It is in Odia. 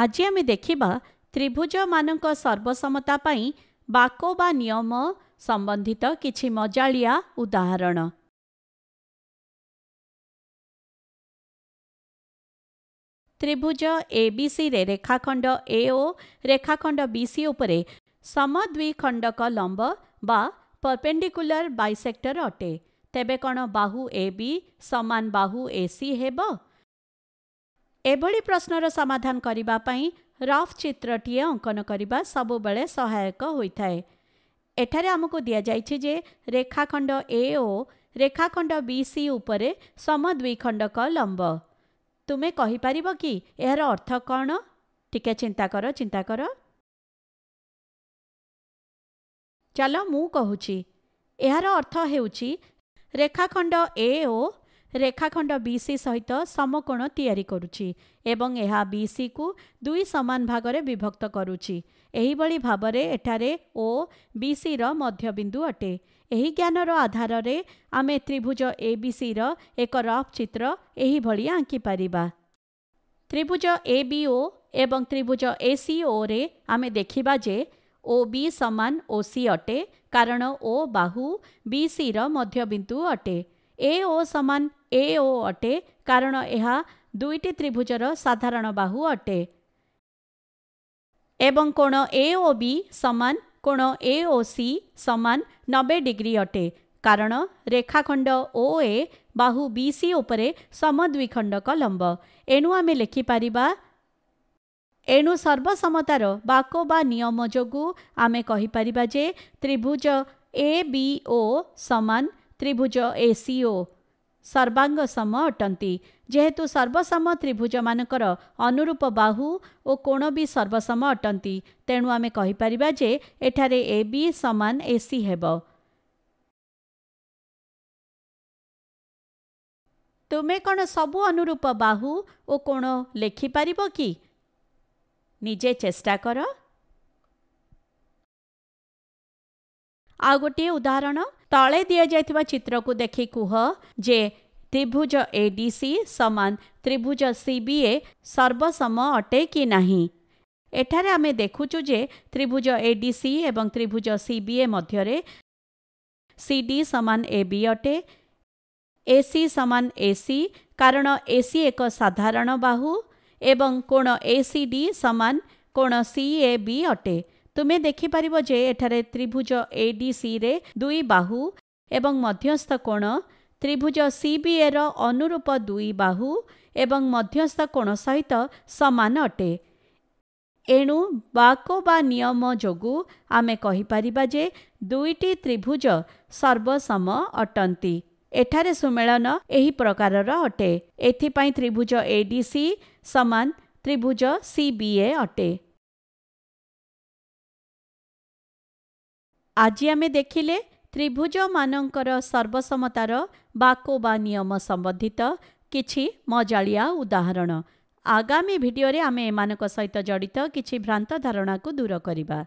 ଆଜି ଆମେ ଦେଖିବା ତ୍ରିଭୁଜମାନଙ୍କ ସର୍ବସମତା ପାଇଁ ବାକ ବା ନିୟମ ସମ୍ବନ୍ଧିତ କିଛି ମଜାଳିଆ ଉଦାହରଣ ତ୍ରିଭୁଜ ଏବିସିରେ ରେଖାଖଣ୍ଡ ଏ ଓ ରେଖାଖଣ୍ଡ ବିସି ଉପରେ ସମଦ୍ୱିଖଣ୍ଡକ ଲମ୍ବ ବା ପର୍ପେଣ୍ଡିକୁଲାର ବାଇସେକ୍ଟର ଅଟେ ତେବେ କ'ଣ ବାହୁ ଏ ବି ସମାନ ବାହୁ ଏ ସି ହେବ ଏଭଳି ପ୍ରଶ୍ନର ସମାଧାନ କରିବା ପାଇଁ ରଫ୍ ଚିତ୍ରଟିଏ ଅଙ୍କନ କରିବା ସବୁବେଳେ ସହାୟକ ହୋଇଥାଏ ଏଠାରେ ଆମକୁ ଦିଆଯାଇଛି ଯେ ରେଖାଖଣ୍ଡ ଏ ଓ ରେଖାଖଣ୍ଡ ବି ସି ଉପରେ ସମ ଦୁଇ ଖଣ୍ଡକ ଲମ୍ବ ତୁମେ କହିପାରିବ କି ଏହାର ଅର୍ଥ କ'ଣ ଟିକେ ଚିନ୍ତା କର ଚିନ୍ତା କର ଚାଲ ମୁଁ କହୁଛି ଏହାର ଅର୍ଥ ହେଉଛି ରେଖାଖଣ୍ଡ ଏ ଓ ରେଖାଖଣ୍ଡ ବି ସି ସହିତ ସମକୋଣ ତିଆରି କରୁଛି ଏବଂ ଏହା ବି ସିକୁ ଦୁଇ ସମାନ ଭାଗରେ ବିଭକ୍ତ କରୁଛି ଏହିଭଳି ଭାବରେ ଏଠାରେ ଓ ବି ସିର ମଧ୍ୟବିନ୍ଦୁ ଅଟେ ଏହି ଜ୍ଞାନର ଆଧାରରେ ଆମେ ତ୍ରିଭୁଜ ଏ ବି ସିର ଏକ ରଫ୍ ଚିତ୍ର ଏହିଭଳି ଆଙ୍କିପାରିବା ତ୍ରିଭୁଜ ଏ ବି ଓ ଏବଂ ତ୍ରିଭୁଜ ଏ ସି ଓରେ ଆମେ ଦେଖିବା ଯେ ଓ ବି ସମାନ ଓ ସି ଅଟେ କାରଣ ଓ ବାହୁ ବି ସିର ମଧ୍ୟବିନ୍ଦୁ ଅଟେ ଏ ଓ ସମାନ ଏ ଓ ଅଟେ କାରଣ ଏହା ଦୁଇଟି ତ୍ରିଭୁଜର ସାଧାରଣ ବାହୁ ଅଟେ ଏବଂ କୋଣ ଏ ଓ ବି ସମାନ କୋଣ ଏ ଓ ସି ସମାନ ନବେ ଡିଗ୍ରୀ ଅଟେ କାରଣ ରେଖାଖଣ୍ଡ ଓ ଏ ବାହୁ ବି ସି ଉପରେ ସମଦ୍ୱିଖଣ୍ଡକ ଲମ୍ବ ଏଣୁ ଆମେ ଲେଖିପାରିବା ଏଣୁ ସର୍ବସମତାର ବାକ ବା ନିୟମ ଯୋଗୁଁ ଆମେ କହିପାରିବା ଯେ ତ୍ରିଭୁଜ ଏ ବି ଓ ସମାନ ତ୍ରିଭୁଜ ଏ ଓ ସର୍ବାଙ୍ଗ ସମ ଅଟନ୍ତି ଯେହେତୁ ସର୍ବସମ ତ୍ରିଭୁଜମାନଙ୍କର ଅନୁରୂପ ବାହୁ ଓ କୋଣ ବି ସର୍ବସମ ଅଟନ୍ତି ତେଣୁ ଆମେ କହିପାରିବା ଯେ ଏଠାରେ ଏ ବି ସମାନ ଏ ସି ହେବ ତୁମେ କ'ଣ ସବୁ ଅନୁରୂପ ବାହୁ ଓ କୋଣ ଲେଖିପାରିବ କି ନିଜେ ଚେଷ୍ଟା କର ଆଉ ଗୋଟିଏ ଉଦାହରଣ ତଳେ ଦିଆଯାଇଥିବା ଚିତ୍ରକୁ ଦେଖି କୁହ ଯେ ତ୍ରିଭୁଜ ଏଡିସି ସମାନ ତ୍ରିଭୁଜ ସିବିଏ ସର୍ବସମ ଅଟେ କି ନାହିଁ ଏଠାରେ ଆମେ ଦେଖୁଛୁ ଯେ ତ୍ରିଭୁଜ ଏଡିସି ଏବଂ ତ୍ରିଭୁଜ ସିବିଏ ମଧ୍ୟରେ ସିଡି ସମାନ ଏ ବି ଅଟେ ଏସି ସମାନ ଏସି କାରଣ ଏସି ଏକ ସାଧାରଣ ବାହୁ ଏବଂ କୋଣ ଏସିଡି ସମାନ କୋଣ ସିଏ ବି ଅଟେ ତୁମେ ଦେଖିପାରିବ ଯେ ଏଠାରେ ତ୍ରିଭୁଜ ଏ ଡି ସିରେ ଦୁଇ ବାହୁ ଏବଂ ମଧ୍ୟସ୍ଥ କୋଣ ତ୍ରିଭୁଜ ସିବିଏର ଅନୁରୂପ ଦୁଇ ବାହୁ ଏବଂ ମଧ୍ୟସ୍ଥ କୋଣ ସହିତ ସମାନ ଅଟେ ଏଣୁ ବାକୋ ବା ନିୟମ ଯୋଗୁଁ ଆମେ କହିପାରିବା ଯେ ଦୁଇଟି ତ୍ରିଭୁଜ ସର୍ବସମ ଅଟନ୍ତି ଏଠାରେ ସୁମେଳନ ଏହି ପ୍ରକାରର ଅଟେ ଏଥିପାଇଁ ତ୍ରିଭୁଜ ଏ ଡି ସି ସମାନ ତ୍ରିଭୁଜ ସିବିଏ ଅଟେ ଆଜି ଆମେ ଦେଖିଲେ ତ୍ରିଭୁଜମାନଙ୍କର ସର୍ବସମ୍ମତାର ବାକୋ ବା ନିୟମ ସମ୍ବନ୍ଧିତ କିଛି ମଜାଳିଆ ଉଦାହରଣ ଆଗାମୀ ଭିଡ଼ିଓରେ ଆମେ ଏମାନଙ୍କ ସହିତ ଜଡ଼ିତ କିଛି ଭ୍ରାନ୍ତ ଧାରଣାକୁ ଦୂର କରିବା